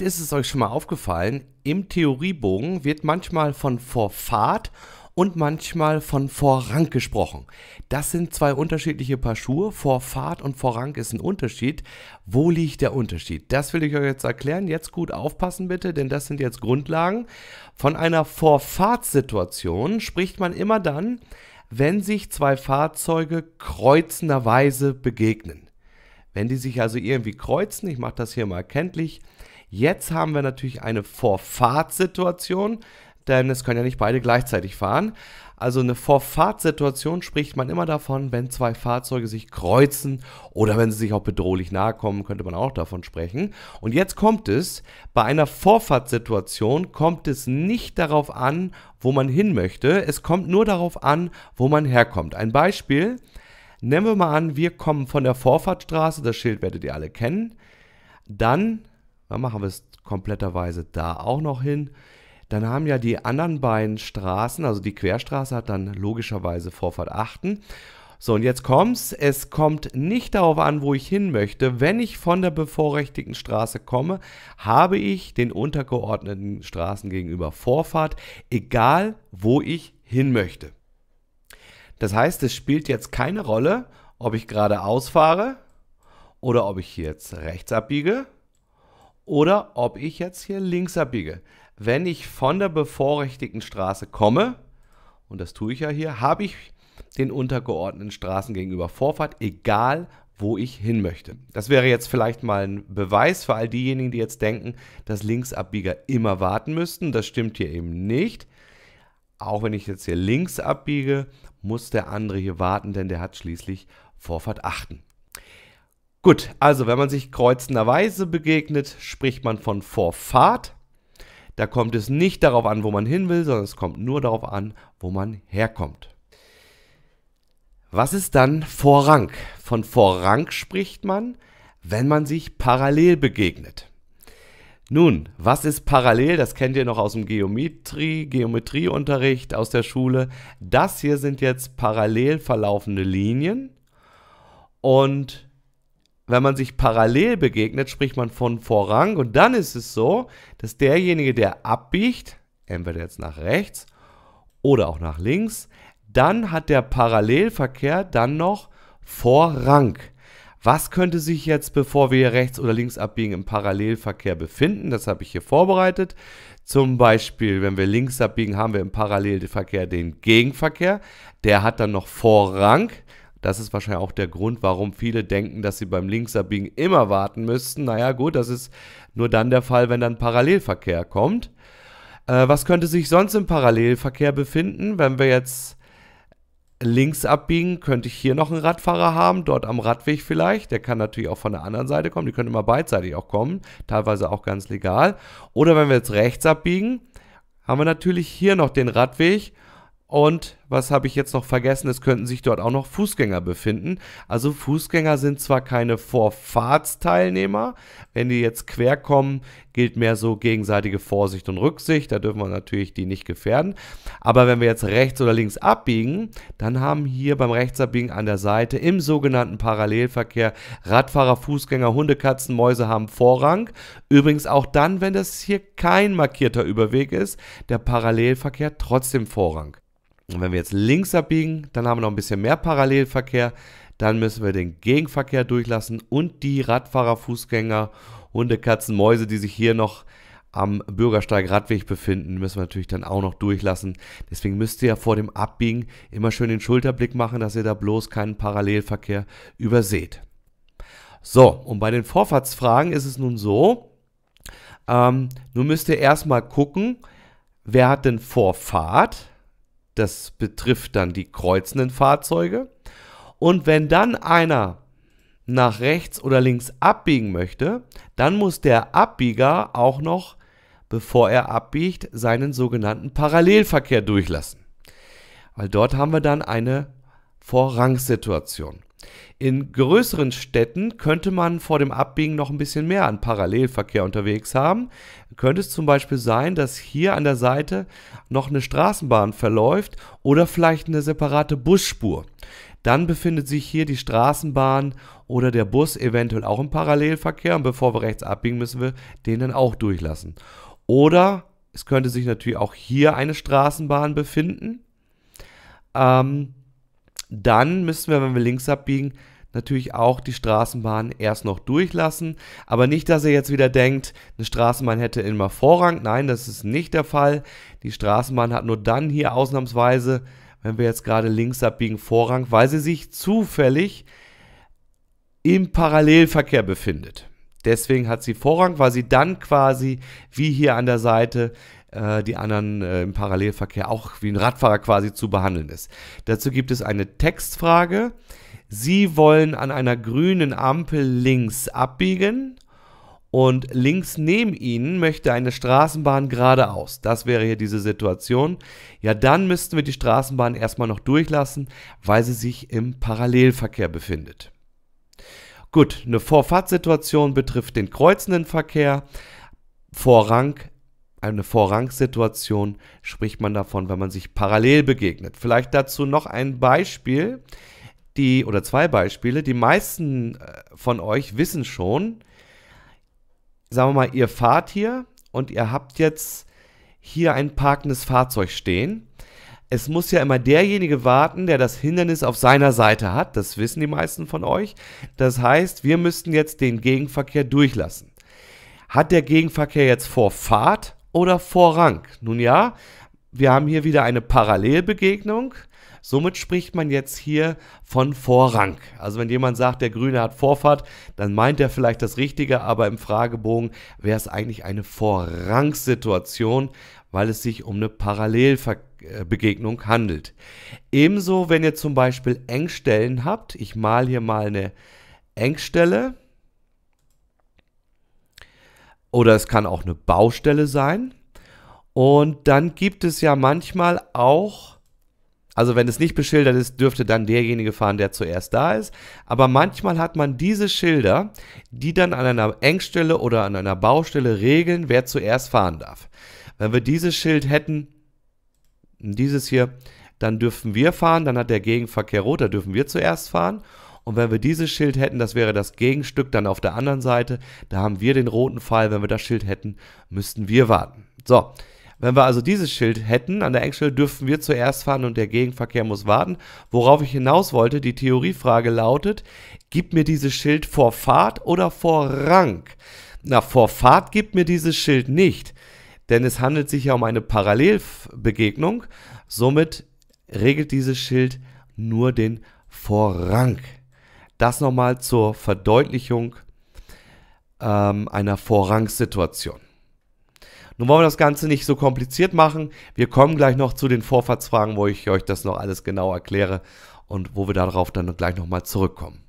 Ist es euch schon mal aufgefallen? Im Theoriebogen wird manchmal von Vorfahrt und manchmal von Vorrang gesprochen. Das sind zwei unterschiedliche Paar Schuhe. Vorfahrt und Vorrang ist ein Unterschied. Wo liegt der Unterschied? Das will ich euch jetzt erklären. Jetzt gut aufpassen bitte, denn das sind jetzt Grundlagen. Von einer Vorfahrtssituation spricht man immer dann, wenn sich zwei Fahrzeuge kreuzenderweise begegnen. Wenn die sich also irgendwie kreuzen, ich mache das hier mal kenntlich, Jetzt haben wir natürlich eine Vorfahrtssituation, denn es können ja nicht beide gleichzeitig fahren. Also eine Vorfahrtssituation spricht man immer davon, wenn zwei Fahrzeuge sich kreuzen oder wenn sie sich auch bedrohlich nahe kommen, könnte man auch davon sprechen. Und jetzt kommt es, bei einer Vorfahrtssituation kommt es nicht darauf an, wo man hin möchte, es kommt nur darauf an, wo man herkommt. Ein Beispiel, nehmen wir mal an, wir kommen von der Vorfahrtstraße, das Schild werdet ihr alle kennen, dann dann machen wir es kompletterweise da auch noch hin. Dann haben ja die anderen beiden Straßen, also die Querstraße hat dann logischerweise Vorfahrt achten. So, und jetzt kommt's. Es kommt nicht darauf an, wo ich hin möchte. Wenn ich von der bevorrechtigten Straße komme, habe ich den untergeordneten Straßen gegenüber Vorfahrt, egal wo ich hin möchte. Das heißt, es spielt jetzt keine Rolle, ob ich geradeaus fahre oder ob ich jetzt rechts abbiege oder ob ich jetzt hier links abbiege. Wenn ich von der bevorrechtigten Straße komme, und das tue ich ja hier, habe ich den untergeordneten Straßen gegenüber Vorfahrt, egal wo ich hin möchte. Das wäre jetzt vielleicht mal ein Beweis für all diejenigen, die jetzt denken, dass Linksabbieger immer warten müssten. Das stimmt hier eben nicht. Auch wenn ich jetzt hier links abbiege, muss der andere hier warten, denn der hat schließlich Vorfahrt achten. Gut, also wenn man sich kreuzenderweise begegnet, spricht man von Vorfahrt. Da kommt es nicht darauf an, wo man hin will, sondern es kommt nur darauf an, wo man herkommt. Was ist dann Vorrang? Von Vorrang spricht man, wenn man sich parallel begegnet. Nun, was ist parallel? Das kennt ihr noch aus dem Geometrie, Geometrieunterricht aus der Schule. Das hier sind jetzt parallel verlaufende Linien und wenn man sich parallel begegnet, spricht man von Vorrang. Und dann ist es so, dass derjenige, der abbiegt, entweder jetzt nach rechts oder auch nach links, dann hat der Parallelverkehr dann noch Vorrang. Was könnte sich jetzt, bevor wir rechts oder links abbiegen, im Parallelverkehr befinden? Das habe ich hier vorbereitet. Zum Beispiel, wenn wir links abbiegen, haben wir im Parallelverkehr den Gegenverkehr. Der hat dann noch Vorrang. Das ist wahrscheinlich auch der Grund, warum viele denken, dass sie beim Linksabbiegen immer warten müssten. Naja gut, das ist nur dann der Fall, wenn dann Parallelverkehr kommt. Äh, was könnte sich sonst im Parallelverkehr befinden, wenn wir jetzt links abbiegen, könnte ich hier noch einen Radfahrer haben, dort am Radweg vielleicht. Der kann natürlich auch von der anderen Seite kommen. Die können immer beidseitig auch kommen, teilweise auch ganz legal. Oder wenn wir jetzt rechts abbiegen, haben wir natürlich hier noch den Radweg und was habe ich jetzt noch vergessen? Es könnten sich dort auch noch Fußgänger befinden. Also Fußgänger sind zwar keine Vorfahrtsteilnehmer. Wenn die jetzt quer kommen, gilt mehr so gegenseitige Vorsicht und Rücksicht. Da dürfen wir natürlich die nicht gefährden. Aber wenn wir jetzt rechts oder links abbiegen, dann haben hier beim Rechtsabbiegen an der Seite im sogenannten Parallelverkehr Radfahrer, Fußgänger, Hunde, Katzen, Mäuse haben Vorrang. Übrigens auch dann, wenn das hier kein markierter Überweg ist, der Parallelverkehr trotzdem Vorrang. Und wenn wir jetzt links abbiegen, dann haben wir noch ein bisschen mehr Parallelverkehr. Dann müssen wir den Gegenverkehr durchlassen und die Radfahrer, Fußgänger, Hunde, Katzen, Mäuse, die sich hier noch am Bürgersteig Radweg befinden, müssen wir natürlich dann auch noch durchlassen. Deswegen müsst ihr ja vor dem Abbiegen immer schön den Schulterblick machen, dass ihr da bloß keinen Parallelverkehr überseht. So, und bei den Vorfahrtsfragen ist es nun so, ähm, nun müsst ihr erstmal gucken, wer hat denn Vorfahrt das betrifft dann die kreuzenden Fahrzeuge. Und wenn dann einer nach rechts oder links abbiegen möchte, dann muss der Abbieger auch noch, bevor er abbiegt, seinen sogenannten Parallelverkehr durchlassen. Weil dort haben wir dann eine Vorrangssituation. In größeren Städten könnte man vor dem Abbiegen noch ein bisschen mehr an Parallelverkehr unterwegs haben. Könnte es zum Beispiel sein, dass hier an der Seite noch eine Straßenbahn verläuft oder vielleicht eine separate Busspur. Dann befindet sich hier die Straßenbahn oder der Bus eventuell auch im Parallelverkehr und bevor wir rechts abbiegen, müssen wir den dann auch durchlassen. Oder es könnte sich natürlich auch hier eine Straßenbahn befinden. Ähm, dann müssen wir, wenn wir links abbiegen, natürlich auch die Straßenbahn erst noch durchlassen. Aber nicht, dass ihr jetzt wieder denkt, eine Straßenbahn hätte immer Vorrang. Nein, das ist nicht der Fall. Die Straßenbahn hat nur dann hier ausnahmsweise, wenn wir jetzt gerade links abbiegen, Vorrang, weil sie sich zufällig im Parallelverkehr befindet. Deswegen hat sie Vorrang, weil sie dann quasi wie hier an der Seite äh, die anderen äh, im Parallelverkehr auch wie ein Radfahrer quasi zu behandeln ist. Dazu gibt es eine Textfrage. Sie wollen an einer grünen Ampel links abbiegen und links neben Ihnen möchte eine Straßenbahn geradeaus. Das wäre hier diese Situation. Ja, dann müssten wir die Straßenbahn erstmal noch durchlassen, weil sie sich im Parallelverkehr befindet. Gut, eine Vorfahrtssituation betrifft den kreuzenden Verkehr. Vorrang eine Vorrangssituation spricht man davon, wenn man sich parallel begegnet. Vielleicht dazu noch ein Beispiel, die oder zwei Beispiele. Die meisten äh, von euch wissen schon, sagen wir mal, ihr fahrt hier und ihr habt jetzt hier ein parkendes Fahrzeug stehen. Es muss ja immer derjenige warten, der das Hindernis auf seiner Seite hat. Das wissen die meisten von euch. Das heißt, wir müssten jetzt den Gegenverkehr durchlassen. Hat der Gegenverkehr jetzt Vorfahrt oder Vorrang. Nun ja, wir haben hier wieder eine Parallelbegegnung. Somit spricht man jetzt hier von Vorrang. Also wenn jemand sagt, der Grüne hat Vorfahrt, dann meint er vielleicht das Richtige, aber im Fragebogen wäre es eigentlich eine Vorrangssituation, weil es sich um eine Parallelbegegnung handelt. Ebenso, wenn ihr zum Beispiel Engstellen habt, ich male hier mal eine Engstelle, oder es kann auch eine Baustelle sein. Und dann gibt es ja manchmal auch, also wenn es nicht beschildert ist, dürfte dann derjenige fahren, der zuerst da ist. Aber manchmal hat man diese Schilder, die dann an einer Engstelle oder an einer Baustelle regeln, wer zuerst fahren darf. Wenn wir dieses Schild hätten, dieses hier, dann dürfen wir fahren, dann hat der Gegenverkehr rot, da dürfen wir zuerst fahren. Und wenn wir dieses Schild hätten, das wäre das Gegenstück dann auf der anderen Seite. Da haben wir den roten Pfeil. Wenn wir das Schild hätten, müssten wir warten. So, wenn wir also dieses Schild hätten, an der Engstelle dürften wir zuerst fahren und der Gegenverkehr muss warten. Worauf ich hinaus wollte, die Theoriefrage lautet, gibt mir dieses Schild vor Fahrt oder vor Rang? Na, vor Fahrt gibt mir dieses Schild nicht, denn es handelt sich ja um eine Parallelbegegnung. Somit regelt dieses Schild nur den Vorrang. Das nochmal zur Verdeutlichung ähm, einer Vorrangssituation. Nun wollen wir das Ganze nicht so kompliziert machen. Wir kommen gleich noch zu den Vorfahrtsfragen, wo ich euch das noch alles genau erkläre und wo wir darauf dann gleich nochmal zurückkommen.